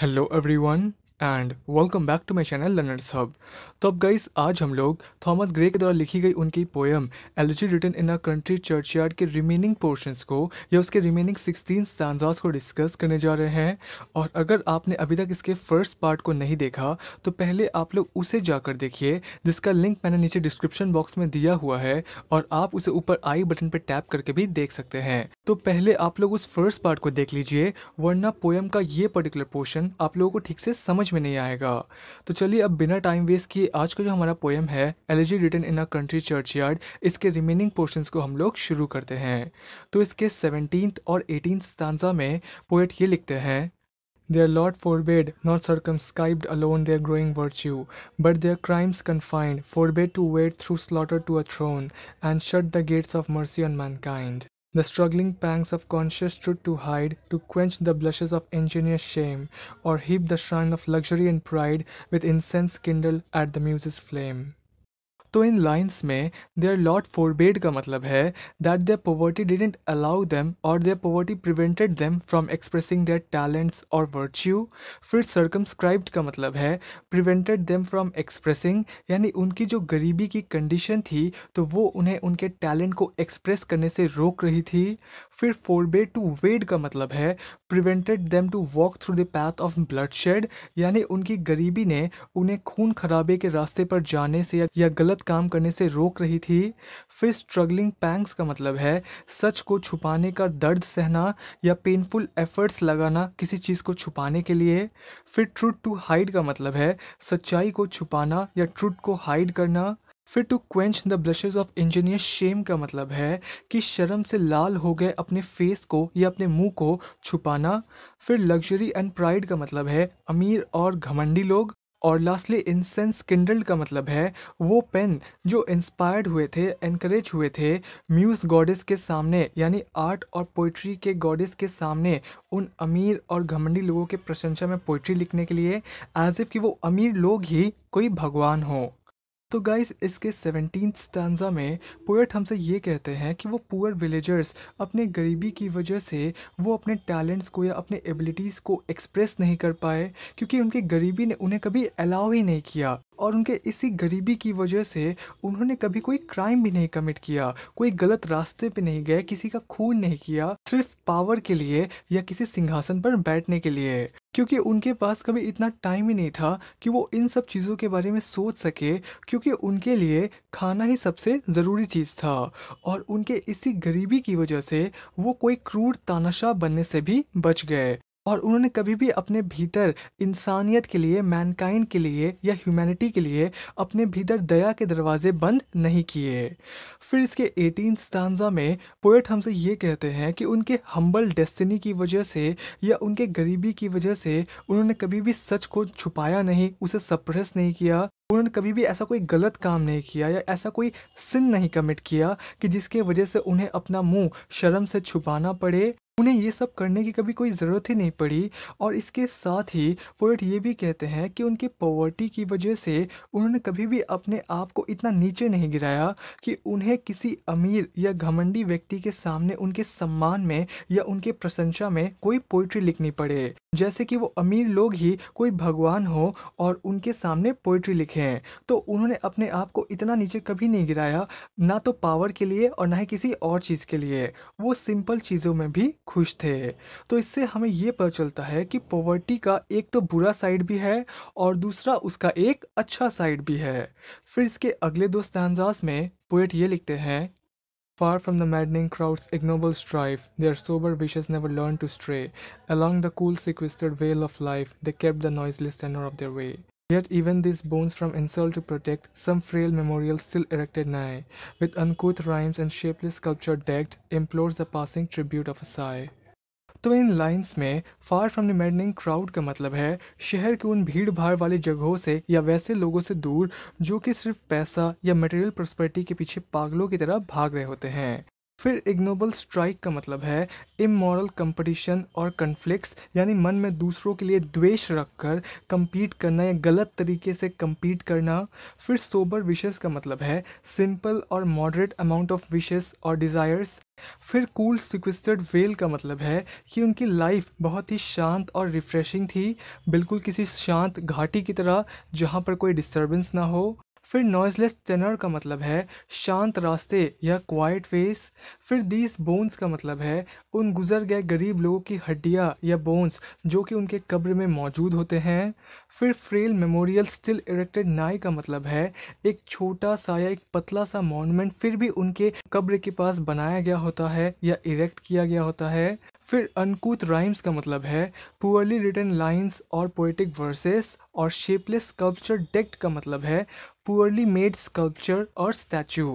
hello everyone and welcome back to my channel learners hub तो अब guys आज हम लोग थॉमस ग्रे के द्वारा लिखी गई उनकी poem elegy written in a country churchyard के रिमेनिंग पोर्शंस को या उसके रिमेनिंग सिक्सटीन स्टैंडर्स को डिस्कस करने जा रहे हैं और अगर आपने अभी तक इसके फर्स्ट पार्ट को नहीं देखा तो पहले आप लोग उसे जाकर देखिए जिसका लिंक मैंने नीचे डिस्क्रिप्शन बॉक्स में दिया हुआ है और आप उसे ऊपर आई बटन पर टैप करके भी देख सकते हैं तो पहले आप लोग उस फर्स्ट पार्ट को देख लीजिए वरना पोएम का ये पर्टिकुलर पोर्शन आप लोगों को ठीक से समझ समझ में नहीं आएगा तो चलिए अब बिना टाइम वेस्ट किए आज का जो हमारा पोएम है elegy written in a country churchyard इसके रिमेनिंग पोर्शंस को हम लोग शुरू करते हैं तो इसके सेवनटीन और एटीन स्टांजा में पोएट ये लिखते हैं their lot forbade not circumscribed alone their growing virtue but their crimes confined forbade to wade through slaughter to a throne and shut the gates of mercy on mankind The struggling pangs of conscience stood to hide, to quench the blushes of engineer's shame, or heap the shrine of luxury and pride with incense kindled at the muse's flame. तो इन lines में their lot forbade का मतलब है that their poverty didn't allow them और their poverty prevented them from expressing their talents और virtue फिर circumscribed का मतलब है प्रिवेंटेड देम फ्रॉम एक्सप्रेसिंग यानी उनकी जो गरीबी की कंडीशन थी तो वो उन्हें उनके टैलेंट को एक्सप्रेस करने से रोक रही थी फिर फोरबेड टू वेड का मतलब है prevented them to walk through the path of bloodshed यानी उनकी गरीबी ने उन्हें खून खराबे के रास्ते पर जाने से या गलत गलत काम करने से रोक रही थी फिर स्ट्रगलिंग पैंग्स का मतलब है सच को छुपाने का दर्द सहना या पेनफुल एफर्ट्स लगाना किसी चीज़ को छुपाने के लिए फिर ट्रूथ टू हाइड का मतलब है सच्चाई को छुपाना या ट्रूथ को हाइड करना फिर to quench the blushes of ingenuous shame का मतलब है कि शर्म से लाल हो गए अपने फेस को या अपने मुंह को छुपाना फिर लग्जरी एंड प्राइड का मतलब है अमीर और घमंडी लोग और लास्टली इंसेंस किंडल्ड का मतलब है वो पेन जो इंस्पायर्ड हुए थे इनक्रेज हुए थे म्यूज़ गॉडेस के सामने यानी आर्ट और पोइट्री के गॉडेस के सामने उन अमीर और घमंडी लोगों के प्रशंसा में पोइट्री लिखने के लिए एज इफ़ कि वो अमीर लोग ही कोई भगवान हों तो गाइस इसके सेवनटीन स्टांजा में पोएट हमसे ये कहते हैं कि वो पुअर विलेजर्स अपने गरीबी की वजह से वो अपने टैलेंट्स को या अपने एबिलिटीज़ को एक्सप्रेस नहीं कर पाए क्योंकि उनकी गरीबी ने उन्हें कभी अलाउ ही नहीं किया और उनके इसी गरीबी की वजह से उन्होंने कभी कोई क्राइम भी नहीं कमिट किया कोई गलत रास्ते पे नहीं गए किसी का खून नहीं किया सिर्फ पावर के लिए या किसी सिंहासन पर बैठने के लिए क्योंकि उनके पास कभी इतना टाइम ही नहीं था कि वो इन सब चीज़ों के बारे में सोच सके क्योंकि उनके लिए खाना ही सबसे ज़रूरी चीज़ था और उनके इसी गरीबी की वजह से वो कोई क्रूर तानाशाह बनने से भी बच गए और उन्होंने कभी भी अपने भीतर इंसानियत के लिए मैनकाइंड के लिए या ह्यूमैनिटी के लिए अपने भीतर दया के दरवाजे बंद नहीं किए फिर इसके एटीन स्तानजा में पोएट हमसे ये कहते हैं कि उनके हम्बल डेस्टिनी की वजह से या उनके गरीबी की वजह से उन्होंने कभी भी सच को छुपाया नहीं उसे सप्रेस नहीं किया उन्होंने कभी भी ऐसा कोई गलत काम नहीं किया या ऐसा कोई सिन नहीं कमिट किया कि जिसके वजह से उन्हें अपना मुंह शर्म से छुपाना पड़े उन्हें ये सब करने की कभी कोई ज़रूरत ही नहीं पड़ी और इसके साथ ही पोइट ये भी कहते हैं कि उनकी पॉवर्टी की वजह से उन्होंने कभी भी अपने आप को इतना नीचे नहीं गिराया कि उन्हें किसी अमीर या घमंडी व्यक्ति के सामने उनके सम्मान में या उनके प्रशंसा में कोई पोइट्री लिखनी पड़े जैसे कि वो अमीर लोग ही कोई भगवान हो और उनके सामने पोइट्री लिखे रखे हैं तो उन्होंने अपने आप को इतना नीचे कभी नहीं गिराया ना तो पावर के लिए और ना ही किसी और चीज़ के लिए वो सिंपल चीज़ों में भी खुश थे तो इससे हमें ये पता चलता है कि पॉवर्टी का एक तो बुरा साइड भी है और दूसरा उसका एक अच्छा साइड भी है फिर इसके अगले दो स्टैंडाज में पोएट ये लिखते हैं Far from the maddening crowd's ignoble strife, their sober wishes never learned to stray. Along the cool, sequestered veil of life, they kept the noiseless tenor of their way. Yet even these bones from insult to protect, some frail memorial still erected nigh, with uncouth rhymes and shapeless sculpture decked, implores the passing tribute of a sigh. तो इन lines में far from the madding crowd का मतलब है शहर के उन भीड़ भाड़ वाली जगहों से या वैसे लोगों से दूर जो कि सिर्फ पैसा या मटेरियल प्रॉस्पेरिटी के पीछे पागलों की तरह भाग रहे होते हैं फिर इग्नोबल स्ट्राइक का मतलब है इमोरल कंपटीशन और कन्फ्लिक्स यानी मन में दूसरों के लिए द्वेष रखकर कम्पीट करना या गलत तरीके से कम्पीट करना फिर सोबर विशेस का मतलब है सिंपल और मॉडरेट अमाउंट ऑफ विशेस और डिज़ायर्स फिर कूल सिक्विस्टर्ड वेल का मतलब है कि उनकी लाइफ बहुत ही शांत और रिफ्रेशिंग थी बिल्कुल किसी शांत घाटी की तरह जहाँ पर कोई डिस्टर्बेंस ना हो फिर नॉइजलेस टेनर का मतलब है शांत रास्ते या क्वाइट फेस फिर दीज बोन्स का मतलब है उन गुजर गए गरीब लोगों की हड्डियाँ या बोन्स जो कि उनके कब्र में मौजूद होते हैं फिर फ्रेल मेमोरियल स्टिल इरेक्टेड नाई का मतलब है एक छोटा सा या एक पतला सा मॉन्यूमेंट फिर भी उनके कब्र के पास बनाया गया होता है या इरेक्ट किया गया होता है फिर अनकूत राइम्स का मतलब है पुअरली रिटन लाइन्स और पोइटिक वर्सेस और शेपलेस स्कल्पचर डेक्ट का मतलब है पुअरली मेड स्कल्पचर और स्टैचू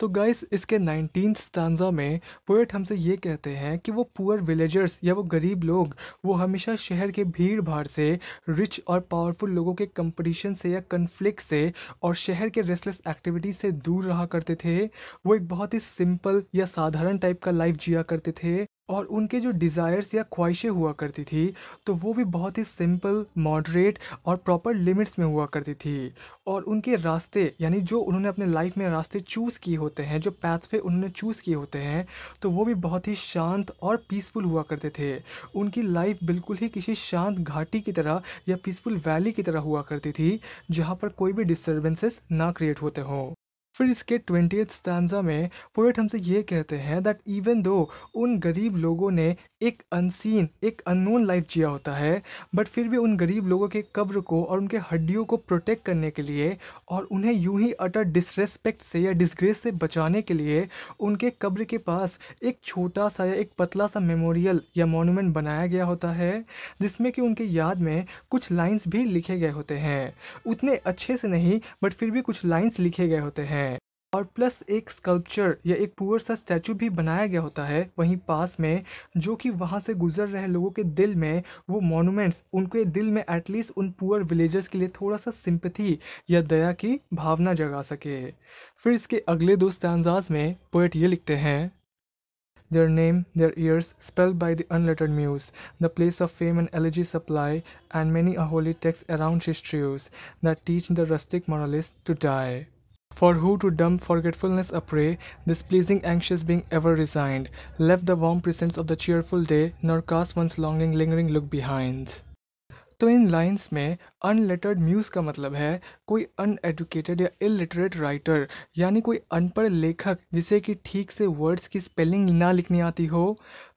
तो गाइस इसके नाइनटीन स्टांजा में पोएट हमसे ये कहते हैं कि वो पुअर विलेजर्स या वो गरीब लोग वो हमेशा शहर के भीड़ भाड़ से रिच और पावरफुल लोगों के कंपटीशन से या कन्फ्लिक्ट से और शहर के रेस्टलेस एक्टिविटी से दूर रहा करते थे वो एक बहुत ही सिंपल या साधारण टाइप का लाइफ जिया करते थे और उनके जो डिज़ायर्स या ख्वाहिशें हुआ करती थी तो वो भी बहुत ही सिंपल मॉडरेट और प्रॉपर लिमिट्स में हुआ करती थी और उनके रास्ते यानी जो उन्होंने अपने लाइफ में रास्ते चूज़ किए होते हैं जो पैथवे उन्होंने चूज़ किए होते हैं तो वो भी बहुत ही शांत और पीसफुल हुआ करते थे उनकी लाइफ बिल्कुल ही किसी शांत घाटी की तरह या पीसफुल वैली की तरह हुआ करती थी जहाँ पर कोई भी डिस्टर्बेंसेस ना क्रिएट होते हों फिर इसके ट्वेंटी स्टांजा में पोएट हमसे ये कहते हैं दैट इवन दो उन गरीब लोगों ने एक अनसीन एक अननोन लाइफ जिया होता है बट फिर भी उन गरीब लोगों के कब्र को और उनके हड्डियों को प्रोटेक्ट करने के लिए और उन्हें यूं ही अटर डिसरेस्पेक्ट से या डिसग्रेस से बचाने के लिए उनके कब्र के पास एक छोटा सा या एक पतला सा मेमोरियल या मोनूमेंट बनाया गया होता है जिसमें कि उनके याद में कुछ लाइन्स भी लिखे गए होते हैं उतने अच्छे से नहीं बट फिर भी कुछ लाइन्स लिखे गए होते हैं और प्लस एक स्कल्पचर या एक पुअर सा स्टैचू भी बनाया गया होता है वहीं पास में जो कि वहाँ से गुजर रहे लोगों के दिल में वो मॉन्यूमेंट्स उनके दिल में एटलीस्ट उन पुअर विलेजर्स के लिए थोड़ा सा सिंपथी या दया की भावना जगा सके फिर इसके अगले दो स्टांजाज में पोएट ये लिखते हैं their name, their years, spelled by the unlettered muse, the place of fame and elegy supply, and many a holy text around his trios that teach the rustic moralist to die. For who to dumb forgetfulness a prey, this pleasing anxious being ever resigned, left the warm presence of the cheerful day, nor cast one's longing lingering look behind. तो इन lines में unlettered muse का मतलब है कोई uneducated या illiterate writer यानी कोई अनपढ़ लेखक जिसे कि ठीक से वर्ड्स की स्पेलिंग ना लिखनी आती हो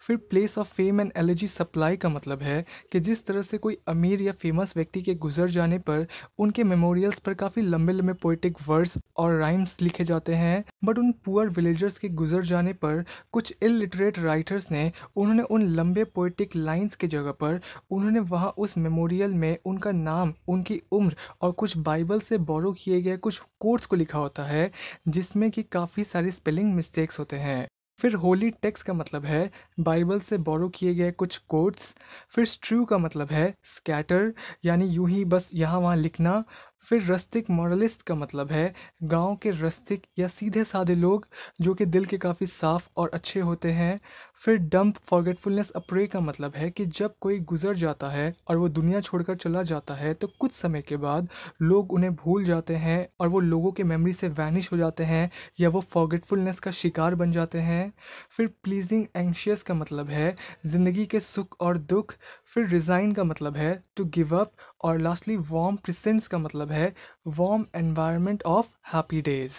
फिर place of fame and elegy supply का मतलब है कि जिस तरह से कोई अमीर या फेमस व्यक्ति के गुजर जाने पर उनके मेमोरियल्स पर काफ़ी लंबे लंबे पोइटिक वर्ड्स और राइम्स लिखे जाते हैं बट उन पुअर विलेजर्स के गुजर जाने पर कुछ इलिटरेट राइटर्स ने उन्होंने उन लंबे पोइटिक लाइन्स के जगह पर उन्होंने वहाँ उस मेमोरियल में उनका नाम उनकी उम्र और कुछ बाइबल गूगल से बोरो किए गए कुछ कोड्स को लिखा होता है जिसमें कि काफ़ी सारी स्पेलिंग मिस्टेक्स होते हैं फिर होली टेक्स का मतलब है बाइबल से बोरो किए गए कुछ कोट्स फिर स्ट्रू का मतलब है स्कैटर यानी यूं ही बस यहाँ वहाँ लिखना फिर रस्तिक मॉरलिस्ट का मतलब है गांव के रस्तिक या सीधे साधे लोग जो कि दिल के काफ़ी साफ़ और अच्छे होते हैं फिर डम्प फॉरगेटफुलनेस अप्रे का मतलब है कि जब कोई गुजर जाता है और वो दुनिया छोड़कर चला जाता है तो कुछ समय के बाद लोग उन्हें भूल जाते हैं और वो लोगों के मेमोरी से वैनिश हो जाते हैं या वो फॉरगेटफुलनेस का शिकार बन जाते हैं फिर प्लीजिंग एंशियस का मतलब है ज़िंदगी के सुख और दुख फिर रिज़ाइन का मतलब है टू गिव अप और लास्टली वार्म प्रसेंस का मतलब मतलब है warm environment of happy days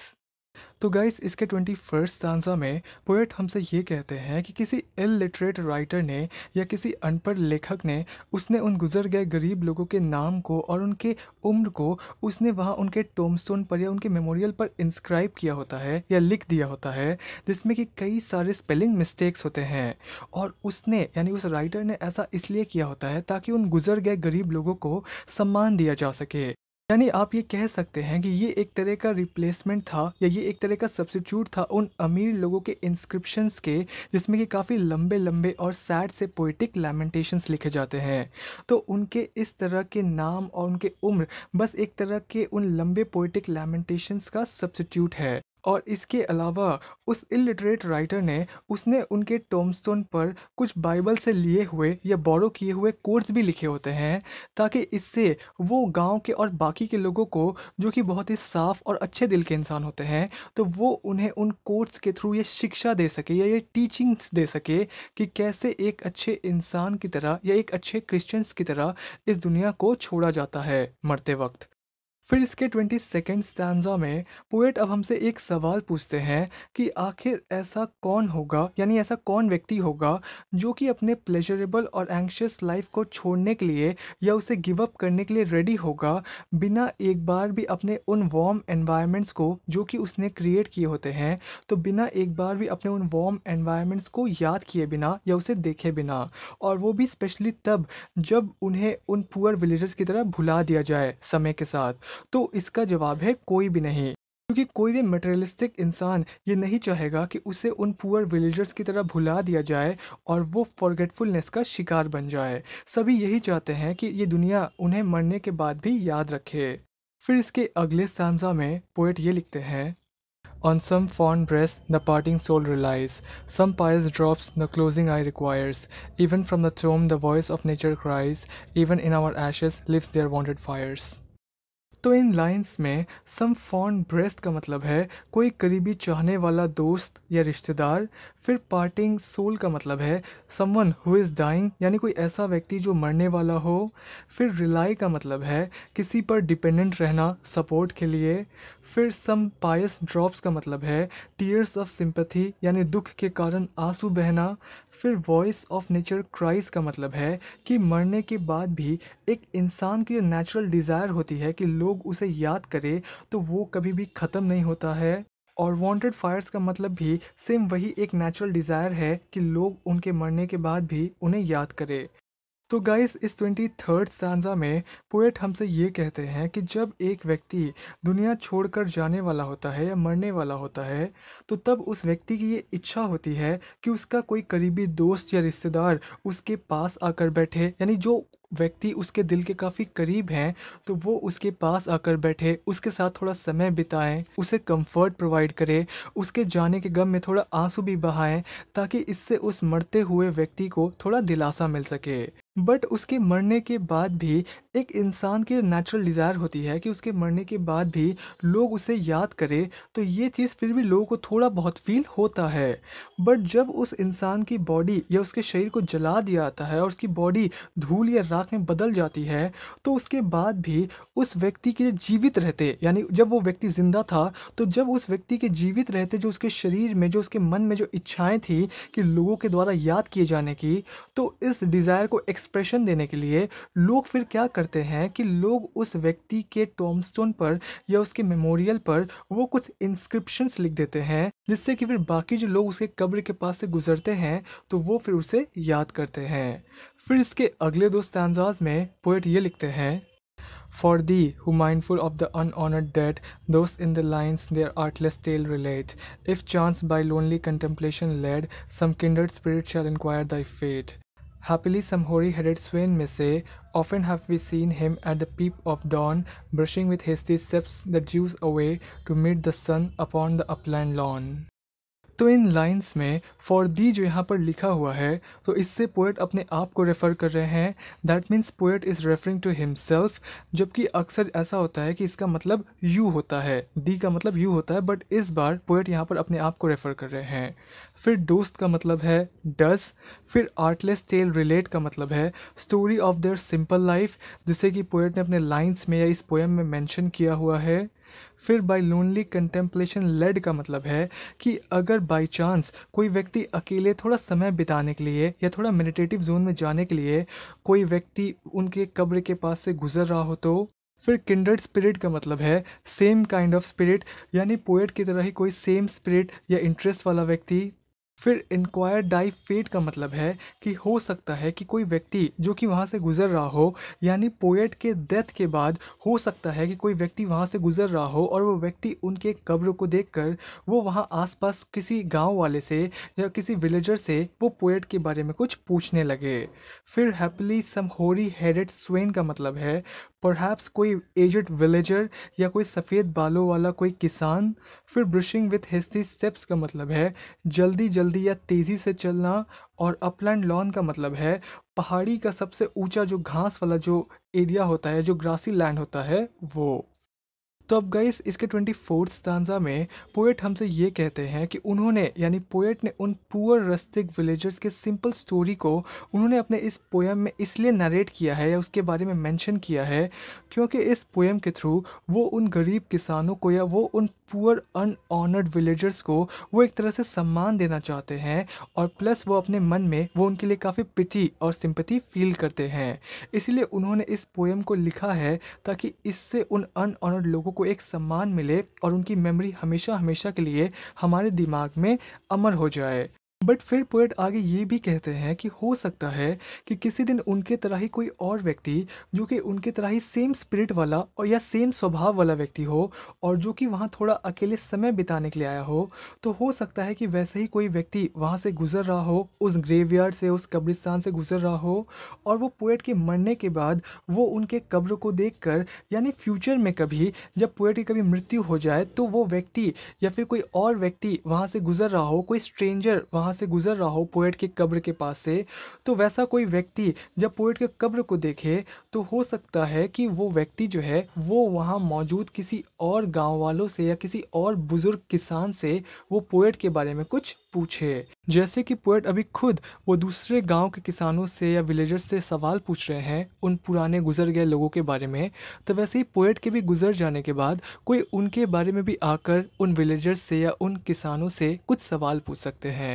तो गाइस इसके ट्वेंटी फर्स्ट तानजा में पोएट हमसे ये कहते हैं कि किसी इलिटरेट राइटर ने या किसी अनपढ़ लेखक ने उसने उन गुजर गए गरीब लोगों के नाम को और उनके उम्र को उसने वहाँ उनके टोमस्टोन पर या उनके मेमोरियल पर इंस्क्राइब किया होता है या लिख दिया होता है जिसमें कि कई सारे स्पेलिंग मिस्टेक्स होते हैं और उसने यानी उस राइटर ने ऐसा इसलिए किया होता है ताकि उन गुजर गए गरीब लोगों को सम्मान दिया जा सके यानी आप ये कह सकते हैं कि ये एक तरह का रिप्लेसमेंट था या ये एक तरह का सब्सिट्यूट था उन अमीर लोगों के इंस्क्रिप्शंस के जिसमें कि काफ़ी लंबे लंबे और सैड से पोइटिक लैमेंटेशंस लिखे जाते हैं तो उनके इस तरह के नाम और उनके उम्र बस एक तरह के उन लंबे पोइटिक लैमेंटेशंस का सब्सिट्यूट है और इसके अलावा उस इलिटरेट राइटर ने उसने उनके टोमस्टोन पर कुछ बाइबल से लिए हुए या बोरो किए हुए कोर्ट्स भी लिखे होते हैं ताकि इससे वो गांव के और बाकी के लोगों को जो कि बहुत ही साफ़ और अच्छे दिल के इंसान होते हैं तो वो उन्हें उन कोर्ट्स के थ्रू ये शिक्षा दे सके या ये टीचिंग्स दे सके कि कैसे एक अच्छे इंसान की तरह या एक अच्छे क्रिश्चियंस की तरह इस दुनिया को छोड़ा जाता है मरते वक्त फिर इसके ट्वेंटी सेकेंड स्टैंडा में पोएट अब हमसे एक सवाल पूछते हैं कि आखिर ऐसा कौन होगा यानी ऐसा कौन व्यक्ति होगा जो कि अपने प्लेजरेबल और एंक्शियस लाइफ को छोड़ने के लिए या उसे गिव अप करने के लिए रेडी होगा बिना एक बार भी अपने उन वार्म एनवायरमेंट्स को जो कि उसने क्रिएट किए होते हैं तो बिना एक बार भी अपने उन वार्म एनवायरमेंट्स को याद किए बिना या उसे देखे बिना और वो भी स्पेशली तब जब उन्हें उन पुअर विलेजर्स की तरह भुला दिया जाए समय के साथ तो इसका जवाब है कोई भी नहीं क्योंकि कोई भी मटेरियलिस्टिक इंसान ये नहीं चाहेगा कि उसे उन पुअर विलेजर्स की तरह भुला दिया जाए और वो फॉरगेटफुलनेस का शिकार बन जाए सभी यही चाहते हैं कि ये दुनिया उन्हें मरने के बाद भी याद रखे फिर इसके अगले सांजा में पोइट ये लिखते हैं on some fond breast the parting soul relies some pious drops the closing eye requires even from the tomb the voice of nature cries even in our ashes live their wonted fires तो इन lines में सम fond breast का मतलब है कोई करीबी चाहने वाला दोस्त या रिश्तेदार फिर पार्टिंग सोल का मतलब है समवन हु इज़ डाइंग यानी कोई ऐसा व्यक्ति जो मरने वाला हो फिर रिलाई का मतलब है किसी पर डिपेंडेंट रहना सपोर्ट के लिए फिर सम पायस ड्रॉप्स का मतलब है टीयर्स ऑफ सिंपथी यानी दुख के कारण आंसू बहना फिर वॉइस ऑफ नेचर क्राइस का मतलब है कि मरने के बाद भी एक इंसान की नेचुरल डिज़ायर होती है कि लोग लोग उसे याद करें तो वो कभी भी ख़त्म नहीं होता है और वांटेड फायर्स का मतलब भी सेम वही एक नेचुरल डिज़ायर है कि लोग उनके मरने के बाद भी उन्हें याद करें तो गाइस इस ट्वेंटी थर्ड स्टांजा में पोएट हमसे ये कहते हैं कि जब एक व्यक्ति दुनिया छोड़कर जाने वाला होता है या मरने वाला होता है तो तब उस व्यक्ति की ये इच्छा होती है कि उसका कोई करीबी दोस्त या रिश्तेदार उसके पास आकर बैठे यानी जो व्यक्ति उसके दिल के काफ़ी करीब हैं तो वो उसके पास आकर बैठे उसके साथ थोड़ा समय बिताएं उसे कंफर्ट प्रोवाइड करे उसके जाने के गम में थोड़ा आंसू भी बहाएं ताकि इससे उस मरते हुए व्यक्ति को थोड़ा दिलासा मिल सके बट उसके मरने के बाद भी एक इंसान की नेचुरल डिज़ायर होती है कि उसके मरने के बाद भी लोग उसे याद करें तो ये चीज़ फिर भी लोगों को थोड़ा बहुत फील होता है बट जब उस इंसान की बॉडी या उसके शरीर को जला दिया जाता है और उसकी बॉडी धूल या राख में बदल जाती है तो उसके बाद भी उस व्यक्ति के जीवित रहते यानी जब वो व्यक्ति ज़िंदा था तो जब उस व्यक्ति के जीवित रहते जो उसके शरीर में जो उसके मन में जो इच्छाएँ थी कि लोगों के द्वारा याद किए जाने की तो इस डिज़ायर को एक्सप्रेशन देने के लिए लोग फिर क्या करते करते हैं कि लोग उस व्यक्ति के टोमस्टोन पर या उसके मेमोरियल पर वो कुछ इंस्क्रिप्शंस लिख देते हैं जिससे कि फिर बाकी जो लोग उसके कब्र के पास से गुजरते हैं तो वो फिर उसे याद करते हैं फिर इसके अगले दो स्टैंडजाज में पोइट ये लिखते हैं For thee, who mindful of the unhonored dead, those in the lines their artless tale relate. If chance by lonely contemplation led, some kindred spirit shall inquire thy fate. Happily some hoary-headed swain may say, often have we seen him at the peep of dawn, brushing with hasty steps the dews away to meet the sun upon the upland lawn. तो इन lines में for the जो यहाँ पर लिखा हुआ है तो इससे पोएट अपने आप को रेफ़र कर रहे हैं that means poet is referring to himself जबकि अक्सर ऐसा होता है कि इसका मतलब यू होता है दी का मतलब यू होता है बट इस बार पोइट यहाँ पर अपने आप को रेफ़र कर रहे हैं फिर दोस्त का मतलब है डस फिर आर्टलेस टेल रिलेट का मतलब है story of their simple life जिसे कि पोइट ने अपने लाइन्स में या इस पोएम में मैंशन किया हुआ है फिर बाय लोनली कंटेम्पलेशन लेड का मतलब है कि अगर बाय चांस कोई व्यक्ति अकेले थोड़ा समय बिताने के लिए या थोड़ा मेडिटेटिव जोन में जाने के लिए कोई व्यक्ति उनके कब्र के पास से गुजर रहा हो तो फिर किंडर्ड स्पिरिट का मतलब है सेम काइंड ऑफ स्पिरिट यानी पोएट की तरह ही कोई सेम स्पिरिट या इंटरेस्ट वाला व्यक्ति फिर इंक्वायर डाई फेट का मतलब है कि हो सकता है कि कोई व्यक्ति जो कि वहाँ से गुजर रहा हो यानी पोएट के डेथ के बाद हो सकता है कि कोई व्यक्ति वहाँ से गुजर रहा हो और वो व्यक्ति उनके कब्र को देखकर वो वहाँ आसपास किसी गांव वाले से या किसी विलेजर से वो पोएट के बारे में कुछ पूछने लगे फिर हैप्पली सम होरी हेडेड स्वेन का मतलब है परहैप्स कोई एजड विलेजर या कोई सफ़ेद बालों वाला कोई किसान फिर ब्रशिंग विथ हेस्टी स्टेप्स का मतलब है जल्दी जल्दी या तेज़ी से चलना और अपलैंड लॉन का मतलब है पहाड़ी का सबसे ऊंचा जो घास वाला जो एरिया होता है जो ग्रासी लैंड होता है वो तो अब गाइस इसके ट्वेंटी फोर्थ स्तानजा में पोएट हमसे ये कहते हैं कि उन्होंने यानी पोएट ने उन पुअर रस्तिक विलेजर्स के सिंपल स्टोरी को उन्होंने अपने इस पोएम में इसलिए नरेट किया है या उसके बारे में मेंशन किया है क्योंकि इस पोएम के थ्रू वो उन गरीब किसानों को या वो उन पुअर अनऑनर्ड विलेजर्स को वो एक तरह से सम्मान देना चाहते हैं और प्लस वो अपने मन में वो उनके लिए काफ़ी पिटी और सिंपति फील करते हैं इसलिए उन्होंने इस पोएम को लिखा है ताकि इससे उन अनऑनर्ड लोगों को एक सम्मान मिले और उनकी मेमोरी हमेशा हमेशा के लिए हमारे दिमाग में अमर हो जाए बट फिर पोएट आगे ये भी कहते हैं कि हो सकता है कि किसी दिन उनके तरह ही कोई और व्यक्ति जो कि उनके तरह ही सेम स्पिरिट वाला और या सेम स्वभाव वाला व्यक्ति हो और जो कि वहाँ थोड़ा अकेले समय बिताने के लिए आया हो तो हो सकता है कि वैसे ही कोई व्यक्ति वहाँ से गुजर रहा हो उस ग्रेवयार्ड से उस कब्रिस्तान से गुजर रहा हो और वो पोएट के मरने के बाद वो उनके कब्र को देख यानी फ्यूचर में कभी जब पोएट की कभी मृत्यु हो जाए तो वो व्यक्ति या फिर कोई और व्यक्ति वहाँ से गुजर रहा हो कोई स्ट्रेंजर वहाँ से गुजर रहा हो पोएट के कब्र के पास से तो वैसा कोई व्यक्ति जब पोइट के कब्र को देखे तो हो सकता है कि वो व्यक्ति जो है वो वहाँ मौजूद किसी और गाँव वालों से या किसी और बुज़ुर्ग किसान से वो पोएट के बारे में कुछ पूछे जैसे कि पोएट अभी खुद वो दूसरे गांव के किसानों से या विलेजर्स से सवाल पूछ रहे हैं उन पुराने गुजर गए लोगों के बारे में तो वैसे ही पोएट के भी गुजर जाने के बाद कोई उनके बारे में भी आकर उन विलेजर्स से या उन किसानों से कुछ सवाल पूछ सकते हैं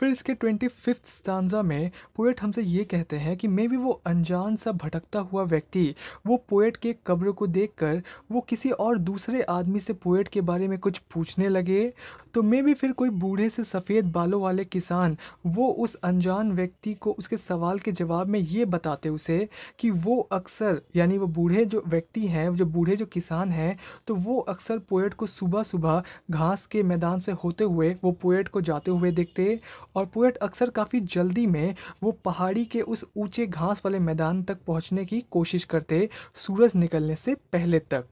फिर इसके ट्वेंटी फिफ्थ स्टांजा में पोएट हमसे ये कहते हैं कि मे बी वो अनजान सा भटकता हुआ व्यक्ति वो पोएट के कब्र को देखकर वो किसी और दूसरे आदमी से पोएट के बारे में कुछ पूछने लगे तो मे भी फिर कोई बूढ़े से सफ़ेद बालों वाले किसान वो उस अनजान व्यक्ति को उसके सवाल के जवाब में ये बताते उसे कि वो अक्सर यानी वो बूढ़े जो व्यक्ति हैं जो बूढ़े जो किसान हैं तो वो अक्सर पोएट को सुबह सुबह घास के मैदान से होते हुए वो पोएट को जाते हुए देखते और पुएट अक्सर काफ़ी जल्दी में वो पहाड़ी के उस ऊंचे घास वाले मैदान तक पहुंचने की कोशिश करते सूरज निकलने से पहले तक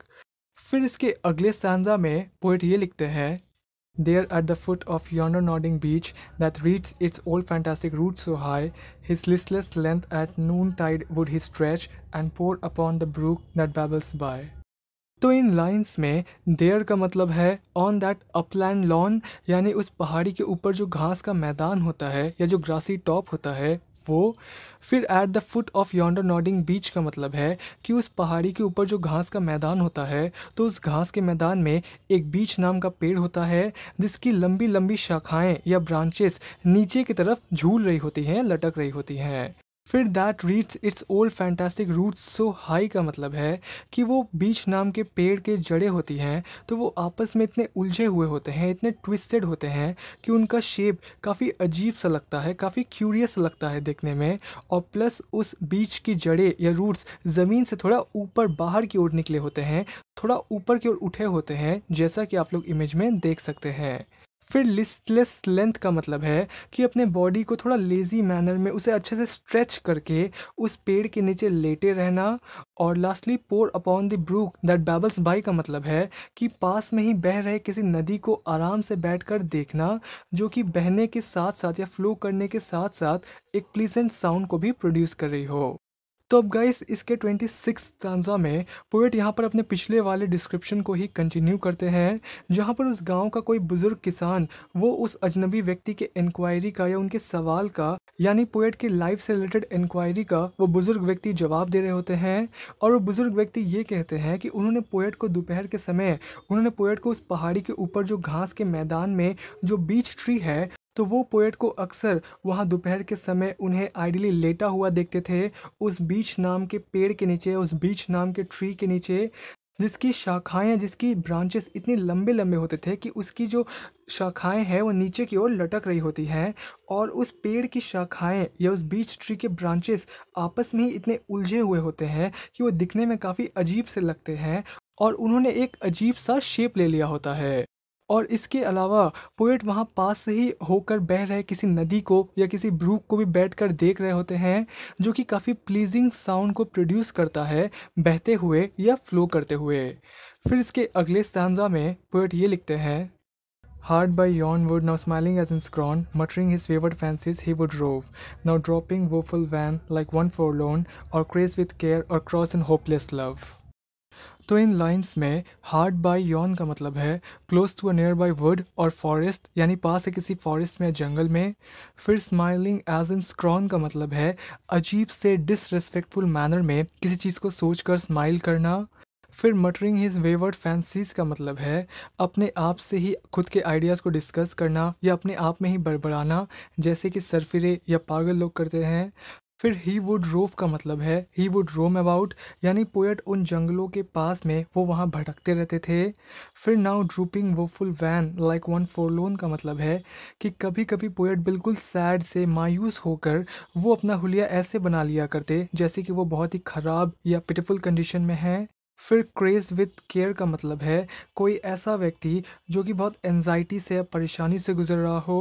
फिर इसके अगले सांजा में पुएट ये लिखते हैं there at the foot of yonder nodding beech that wreathes its old fantastic root so high his listless length at noontide would he stretch and pore upon the brook that babbles by तो इन lines में there का मतलब है on that upland lawn यानी उस पहाड़ी के ऊपर जो घास का मैदान होता है या जो ग्रासी टॉप होता है वो फिर at the foot of yonder nodding beech का मतलब है कि उस पहाड़ी के ऊपर जो घास का मैदान होता है तो उस घास के मैदान में एक बीच नाम का पेड़ होता है जिसकी लंबी लंबी शाखाएं या ब्रांचेस नीचे की तरफ झूल रही होती हैं लटक रही होती हैं फिर that wreathes its old fantastic roots so high का मतलब है कि वो बीच नाम के पेड़ के जड़ें होती हैं तो वो आपस में इतने उलझे हुए होते हैं इतने ट्विस्टेड होते हैं कि उनका शेप काफ़ी अजीब सा लगता है काफ़ी क्यूरियस लगता है देखने में और प्लस उस बीच की जड़ें या रूट्स ज़मीन से थोड़ा ऊपर बाहर की ओर निकले होते हैं थोड़ा ऊपर की ओर उठे होते हैं जैसा कि आप लोग इमेज में देख सकते हैं फिर लिस्टलेस लेंथ का मतलब है कि अपने बॉडी को थोड़ा लेज़ी मैनर में उसे अच्छे से स्ट्रेच करके उस पेड़ के नीचे लेटे रहना और lastly pore upon the brook that babbles by का मतलब है कि पास में ही बह रहे किसी नदी को आराम से बैठकर देखना जो कि बहने के साथ साथ या फ्लो करने के साथ साथ एक प्लीजेंट साउंड को भी प्रोड्यूस कर रही हो तो अब गाइस इसके ट्वेंटी सिक्स तानजा में पोएट यहाँ पर अपने पिछले वाले डिस्क्रिप्शन को ही कंटिन्यू करते हैं जहाँ पर उस गाँव का कोई बुज़ुर्ग किसान वो उस अजनबी व्यक्ति के इंक्वायरी का या उनके सवाल का यानी पोएट की लाइफ से रिलेटेड इंक्वायरी का वो बुज़ुर्ग व्यक्ति जवाब दे रहे होते हैं और वो बुज़ुर्ग व्यक्ति ये कहते हैं कि उन्होंने पोएट को दोपहर के समय उन्होंने पोएट को उस पहाड़ी के ऊपर जो घास के मैदान में जो बीच ट्री है तो वो पोएट को अक्सर वहाँ दोपहर के समय उन्हें आइडली लेटा हुआ देखते थे उस बीच नाम के पेड़ के नीचे उस बीच नाम के ट्री के नीचे जिसकी शाखाएं जिसकी ब्रांचेस इतने लंबे लंबे होते थे कि उसकी जो शाखाएं हैं वो नीचे की ओर लटक रही होती हैं और उस पेड़ की शाखाएं या उस बीच ट्री के ब्रांचेस आपस में ही इतने उलझे हुए होते हैं कि वो दिखने में काफ़ी अजीब से लगते हैं और उन्होंने एक अजीब सा शेप ले लिया होता है और इसके अलावा पोइट वहाँ पास से ही होकर बह रहे किसी नदी को या किसी ब्रूक को भी बैठकर देख रहे होते हैं जो कि काफ़ी प्लीजिंग साउंड को प्रोड्यूस करता है बहते हुए या फ्लो करते हुए फिर इसके अगले स्तानजा में पोइट ये लिखते हैं Hard by Yonwood, now smiling as in scorn, muttering his wayward fancies, he would rove, now dropping woeful van like one forlorn, or crazed with care, or cross in hopeless love. तो इन lines में hard by yon का मतलब है close to a nearby wood और forest यानी पास है किसी फॉरेस्ट में या जंगल में फिर स्माइलिंग एज इन स्क्रॉन का मतलब है अजीब से डिसरेस्पेक्टफुल मैनर में किसी चीज़ को सोच कर स्माइल करना फिर मटरिंग हिज वेवर्ड फैंसीज का मतलब है अपने आप से ही खुद के आइडियाज़ को डिस्कस करना या अपने आप में ही बड़बड़ाना जैसे कि सरफिरे या पागल लोग करते हैं फिर ही वुड रोव का मतलब है ही वुड रोम अबाउट यानी पोएट उन जंगलों के पास में वो वहाँ भटकते रहते थे फिर now drooping woeful wan like one forlorn का मतलब है कि कभी कभी पोएट बिल्कुल सैड से मायूस होकर वो अपना हुलिया ऐसे बना लिया करते जैसे कि वो बहुत ही ख़राब या पिटिफुल कंडीशन में हैं फिर क्रेज़ विथ केयर का मतलब है कोई ऐसा व्यक्ति जो कि बहुत एनजाइटी से परेशानी से गुजर रहा हो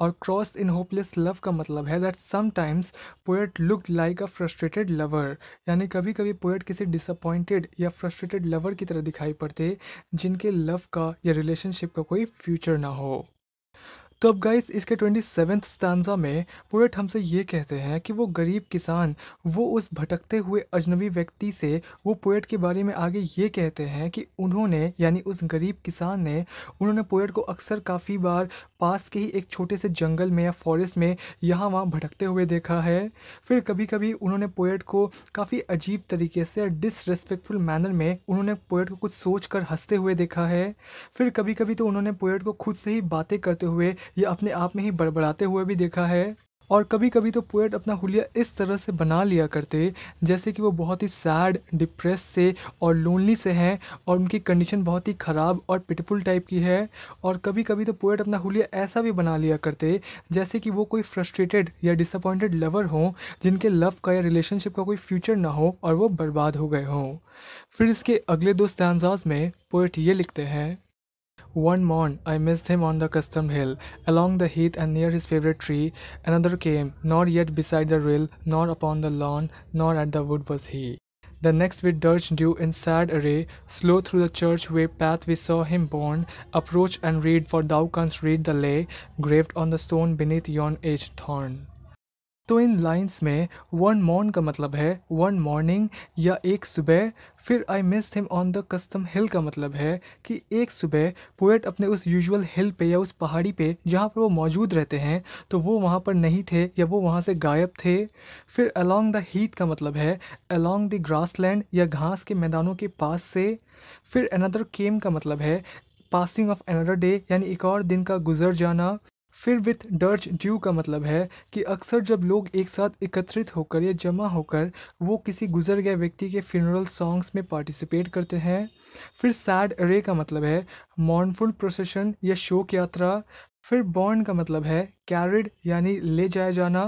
और क्रॉस इन होपलेस लव का मतलब है that sometimes poet look like a frustrated lover यानी कभी कभी पोएट किसी डिसअपॉइंटेड या फ्रस्ट्रेटेड लवर की तरह दिखाई पड़ते जिनके लव का या रिलेशनशिप का कोई फ्यूचर ना हो तो अब गाइस इसके ट्वेंटी सेवेंथ स्टांजा में पोएट हमसे ये कहते हैं कि वो गरीब किसान वो उस भटकते हुए अजनबी व्यक्ति से वो पोएट के बारे में आगे ये कहते हैं कि उन्होंने यानी उस गरीब किसान ने उन्होंने पोएट को अक्सर काफ़ी बार पास के ही एक छोटे से जंगल में या फॉरेस्ट में यहाँ वहाँ भटकते हुए देखा है फिर कभी कभी उन्होंने पोएट को काफ़ी अजीब तरीके से डिसरेस्पेक्टफुल मैनर में उन्होंने पोएट को कुछ सोच कर हंसते हुए देखा है फिर कभी कभी तो उन्होंने पोएट को खुद से ही बातें करते हुए ये अपने आप में ही बड़बड़ाते हुए भी देखा है और कभी कभी तो पोएट अपना हुलिया इस तरह से बना लिया करते जैसे कि वो बहुत ही सैड डिप्रेस से और लोनली से हैं और उनकी कंडीशन बहुत ही ख़राब और पिटफुल टाइप की है और कभी कभी तो पोएट अपना हुलिया ऐसा भी बना लिया करते जैसे कि वो कोई फ्रस्ट्रेटेड या डिसअपॉइंटेड लवर हों जिनके लव का या रिलेशनशिप का कोई फ्यूचर ना हो और वो बर्बाद हो गए हों फिर इसके अगले दो स्टैंडाज में पोएट ये लिखते हैं One morn I missed him on the custom hill, along the heath and near his favourite tree. Another came, not yet beside the rill, nor upon the lawn, nor at the wood was he. The next with dirge due in sad array, slow through the church way path we saw him borne. Approach and read, for thou canst read the lay, graved on the stone beneath yon aged thorn. तो इन lines में one morn का मतलब है one morning या एक सुबह फिर I miss him on the custom hill का मतलब है कि एक सुबह पोएट अपने उस यूजुअल हिल पे या उस पहाड़ी पे जहाँ पर वो मौजूद रहते हैं तो वो वहाँ पर नहीं थे या वो वहाँ से गायब थे फिर अलॉन्ग द हीथ का मतलब है अलॉन्ग द लैंड या घास के मैदानों के पास से फिर अनदर केम का मतलब है पासिंग ऑफ अनदर डे यानी एक और दिन का गुजर जाना फिर विथ डर्ज ड्यू का मतलब है कि अक्सर जब लोग एक साथ एकत्रित होकर या जमा होकर वो किसी गुजर गए व्यक्ति के फ्यूनरल सॉन्ग्स में पार्टिसिपेट करते हैं फिर सैड रे का मतलब है मॉर्नफुल प्रोसेशन या शोक यात्रा फिर बॉन्ड का मतलब है कैरिड यानी ले जाया जाना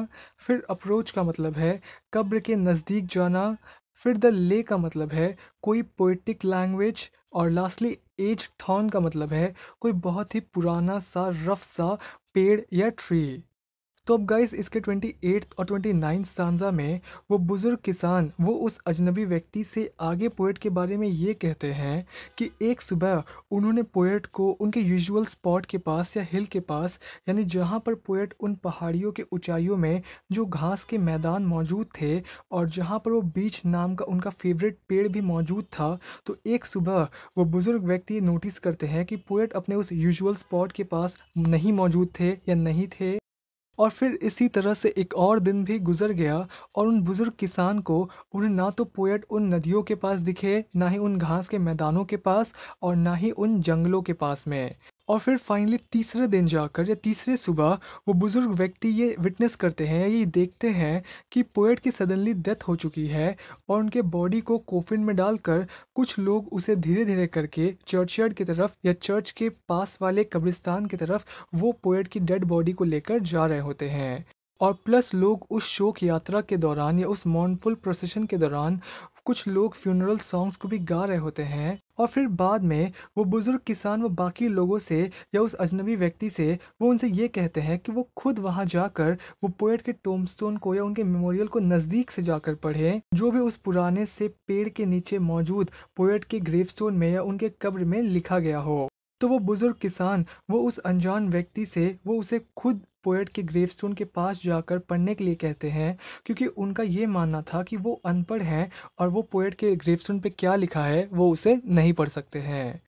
फिर अप्रोच का मतलब है कब्र के नज़दीक जाना फिर द ले का मतलब है कोई पोइटिक लैंग्वेज और लास्टली एज थॉन का मतलब है कोई बहुत ही पुराना सा रफ सा पेड़ या ट्री तो अब गाइस इसके ट्वेंटी और ट्वेंटी नाइन सांझा में वो बुज़ुर्ग किसान वो उस अजनबी व्यक्ति से आगे पोएट के बारे में ये कहते हैं कि एक सुबह उन्होंने पोएट को उनके यूजुअल स्पॉट के पास या हिल के पास यानी जहाँ पर पोएट उन पहाड़ियों के ऊंचाइयों में जो घास के मैदान मौजूद थे और जहाँ पर वो बीच नाम का उनका फेवरेट पेड़ भी मौजूद था तो एक सुबह वो बुज़ुर्ग व्यक्ति नोटिस करते हैं कि पोएट अपने उस यूजल स्पॉट के पास नहीं मौजूद थे या नहीं थे और फिर इसी तरह से एक और दिन भी गुजर गया और उन बुज़ुर्ग किसान को उन्हें ना तो पोएट उन नदियों के पास दिखे ना ही उन घास के मैदानों के पास और ना ही उन जंगलों के पास में और फिर फाइनली तीसरे दिन जाकर या तीसरे सुबह वो बुज़ुर्ग व्यक्ति ये विटनेस करते हैं ये देखते हैं कि पोएट की सडनली डेथ हो चुकी है और उनके बॉडी को कोफिन में डालकर कुछ लोग उसे धीरे धीरे करके चर्चयार्ड की तरफ या चर्च के पास वाले कब्रिस्तान की तरफ वो पोएट की डेड बॉडी को लेकर जा रहे होते हैं और प्लस लोग उस शोक यात्रा के दौरान या उस मॉनफुल प्रोसेशन के दौरान कुछ लोग फ्यूनरल सॉन्ग्स को भी गा रहे होते हैं और फिर बाद में वो बुज़ुर्ग किसान व बाकी लोगों से या उस अजनबी व्यक्ति से वो उनसे ये कहते हैं कि वो खुद वहाँ जाकर वो पोएट के टोमस्टोन को या उनके मेमोरियल को नज़दीक से जाकर पढ़ें जो भी उस पुराने से पेड़ के नीचे मौजूद पोएट के ग्रेवस्टोन में या उनके कब्र में लिखा गया हो तो वो बुज़ुर्ग किसान वो उस अनजान व्यक्ति से वो उसे खुद पोएट के ग्रेवस्टोन के पास जाकर पढ़ने के लिए कहते हैं क्योंकि उनका ये मानना था कि वो अनपढ़ हैं और वो पोएट के ग्रेवस्टोन पे क्या लिखा है वो उसे नहीं पढ़ सकते हैं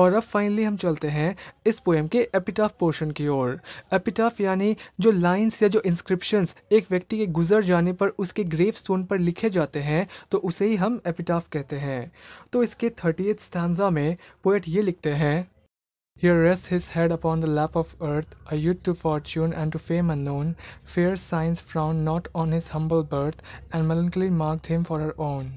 और अब फाइनली हम चलते हैं इस पोएम के एपिटाफ पोर्शन की ओर एपिटाफ यानी जो लाइंस या जो इंस्क्रिप्शंस एक व्यक्ति के गुजर जाने पर उसके ग्रेव स्टोन पर लिखे जाते हैं तो उसे ही हम एपिटाफ कहते हैं तो इसके थर्टी एथ स्टांजा में पोएट ये लिखते हैं He rests his head upon the lap of earth, a youth to fortune and to fame unknown. Fair signs frown not on his humble birth, and melancholy marked him for her own.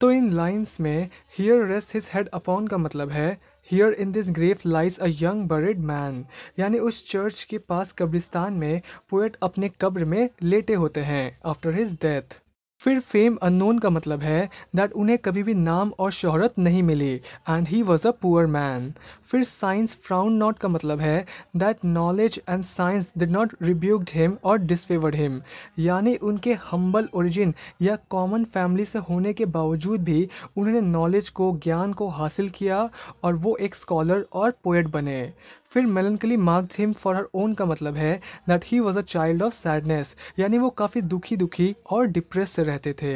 तो इन lines में here rest his head upon का मतलब है here in this grave lies a young bird man यानी उस church के पास कब्रिस्तान में पोएट अपने कब्र में लेटे होते हैं आफ्टर हिज डेथ फिर फेम अननोन का मतलब है दैट उन्हें कभी भी नाम और शोहरत नहीं मिली and he was a poor man फिर साइंस फ्राउन नॉट का मतलब है that knowledge and science did not rebuked him और डिसफेवर्ड हिम यानी उनके हम्बल ओरिजिन या कॉमन फैमिली से होने के बावजूद भी उन्होंने नॉलेज को ज्ञान को हासिल किया और वो एक स्कॉलर और पोएट बने फिर मेलनकली मार्ग हिम फॉर हर ओन का मतलब है that he was a child of sadness यानी वो काफ़ी दुखी दुखी और डिप्रेस से रहते थे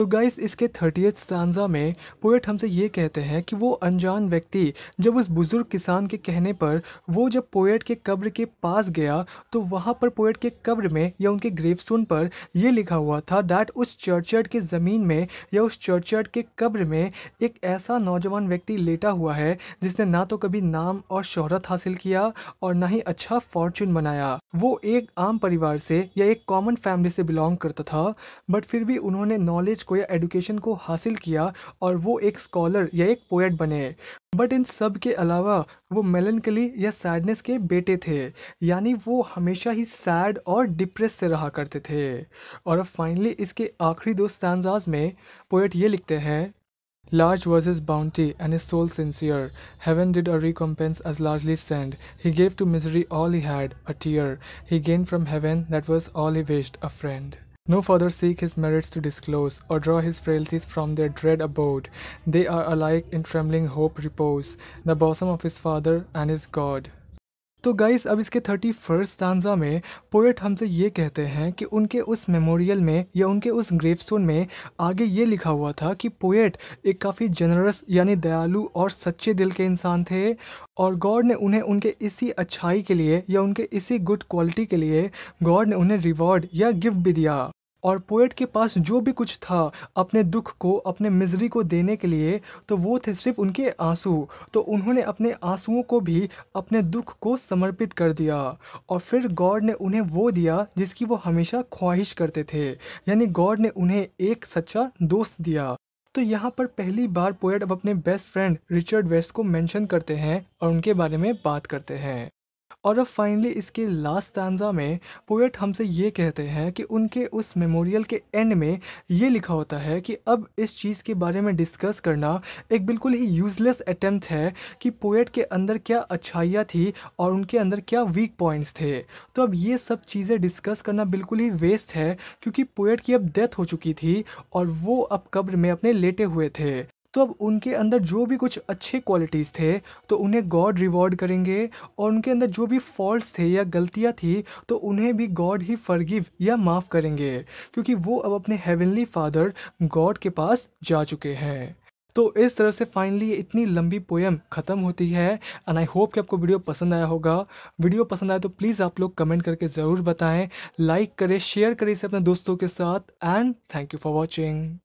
तो गाइस इसके थर्टी स्तानजा में पोएट हमसे ये कहते हैं कि वो अनजान व्यक्ति जब उस बुज़ुर्ग किसान के कहने पर वो जब पोएट के कब्र के पास गया तो वहाँ पर पोएट के कब्र में या उनके ग्रेवस्टोन पर यह लिखा हुआ था डैट उस चर्चयार्ड के ज़मीन में या उस चर्चयार्ड के कब्र में एक ऐसा नौजवान व्यक्ति लेटा हुआ है जिसने ना तो कभी नाम और शोहरत हासिल किया और ना ही अच्छा फॉर्चून बनाया वो एक आम परिवार से या एक कॉमन फैमिली से बिलोंग करता था बट फिर भी उन्होंने नॉलेज को या एडुकेशन को हासिल किया और वो एक स्कॉलर या एक पोएट बने बट इन सब के अलावा वो मेलनकली या सैडनेस के बेटे थे यानी वो हमेशा ही सैड और डिप्रेस से रहा करते थे और अब फाइनली इसके आखिरी दो स्टैंडजाज में पोएट ये लिखते हैं Large was his bounty, and his soul sincere. Heaven did a recompense as largely send. He gave to misery all he had, a tear. He gained from heaven, that was all he wished, a friend. No further seek his merits to disclose, or draw his frailties from their dread abode. They are alike in trembling hope repose, the bosom of his father and his God. तो guys अब इसके thirty first stanza में poet हमसे ये कहते हैं कि उनके उस मेमोरियल में या उनके उस ग्रेवस्टोन में आगे ये लिखा हुआ था कि पोएट एक काफ़ी जनरस यानी दयालु और सच्चे दिल के इंसान थे और गॉड ने उन्हें उनके इसी अच्छाई के लिए या उनके इसी गुड क्वालिटी के लिए गॉड ने उन्हें रिवॉर्ड या गिफ्ट भी दिया और पोइट के पास जो भी कुछ था अपने दुख को अपने मिजरी को देने के लिए तो वो थे सिर्फ उनके आंसू तो उन्होंने अपने आंसुओं को भी अपने दुख को समर्पित कर दिया और फिर गॉड ने उन्हें वो दिया जिसकी वो हमेशा ख्वाहिश करते थे यानी गॉड ने उन्हें एक सच्चा दोस्त दिया तो यहाँ पर पहली बार पोएट अब अपने बेस्ट फ्रेंड रिचर्ड वेस्ट को मैंशन करते हैं और उनके बारे में बात करते हैं और अब फाइनली इसके लास्ट तानजा में पोएट हमसे ये कहते हैं कि उनके उस मेमोरियल के एंड में ये लिखा होता है कि अब इस चीज़ के बारे में डिस्कस करना एक बिल्कुल ही यूज़लेस अटैम्प्ट है कि पोएट के अंदर क्या अच्छाइयाँ थी और उनके अंदर क्या वीक पॉइंट्स थे तो अब ये सब चीज़ें डिस्कस करना बिल्कुल ही वेस्ट है क्योंकि पोएट की अब डेथ हो चुकी थी और वो अब कब्र में अपने लेटे हुए थे तो अब उनके अंदर जो भी कुछ अच्छे क्वालिटीज़ थे तो उन्हें गॉड रिवॉर्ड करेंगे और उनके अंदर जो भी फॉल्ट्स थे या गलतियाँ थी तो उन्हें भी गॉड ही फर्गीव या माफ़ करेंगे क्योंकि वो अब अपने हेवनली फादर गॉड के पास जा चुके हैं तो इस तरह से फाइनली इतनी लंबी पोएम ख़त्म होती है एंड आई होप कि आपको वीडियो पसंद आया होगा वीडियो पसंद आया तो प्लीज़ आप लोग कमेंट करके ज़रूर बताएं लाइक करें शेयर करें इसे अपने दोस्तों के साथ and thank you for watching